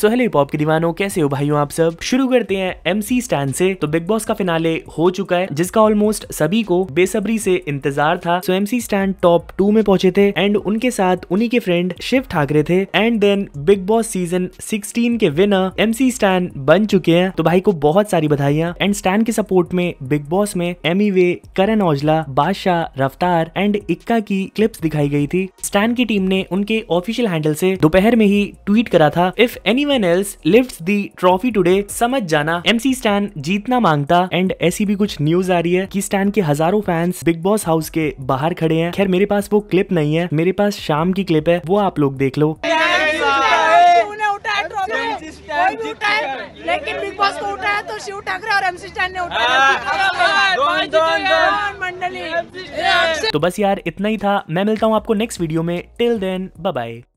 Sohail hip hop के दीवानों कैसे हो भाइयों आप सब शुरू करते हैं एमसी स्टैंड से तो बिग बॉस का फिनाले हो चुका है जिसका ऑलमोस्ट सभी को बेसब्री से इंतजार था so MC Stan top two में पहुंचे थे एंड उनके साथ उन्हीं के फ्रेंड शिव ठाकरे थे and then Bigg Boss season sixteen के विनर एमसी स्टैंड बन चुके हैं तो भाई को बहुत सारी बधाइयां एंड स्टैंड के सपोर्ट में बिग बॉस में Emiway e Karan Aujla Badshah Raftaar and इक्का की क्लिप्स दिखाई गई थी स्टैंड की टीम ने उनके ऑफिशियल हैंडल से दोपहर में ही ट्वीट करा था if any anyone else lifts the trophy today समझ जाना एमसी स्टैन जीतना मांगता एंड ऐसी भी कुछ न्यूज आ रही है कि स्टैन के हजारों फैंस बिग बॉस हाउस के बाहर खड़े हैं खैर मेरे पास वो क्लिप नहीं है मेरे पास शाम की क्लिप है वो आप लोग देख लो लेकिन बिग बॉस को उठाया तो शिव ठाकरे और एमसी स्टैन ने उठाया हाँ, हाँ, हाँ, तो बस यार इतना ही था मैं मिलता हूँ आपको नेक्स्ट वीडियो में टिल देन बाय